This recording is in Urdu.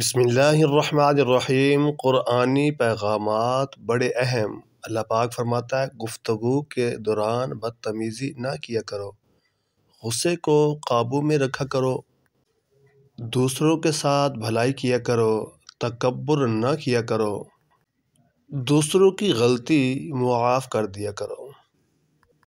بسم اللہ الرحمن الرحیم قرآنی پیغامات بڑے اہم اللہ پاک فرماتا ہے گفتگو کے دوران بدتمیزی نہ کیا کرو غصے کو قابو میں رکھا کرو دوسروں کے ساتھ بھلائی کیا کرو تکبر نہ کیا کرو دوسروں کی غلطی معاف کر دیا کرو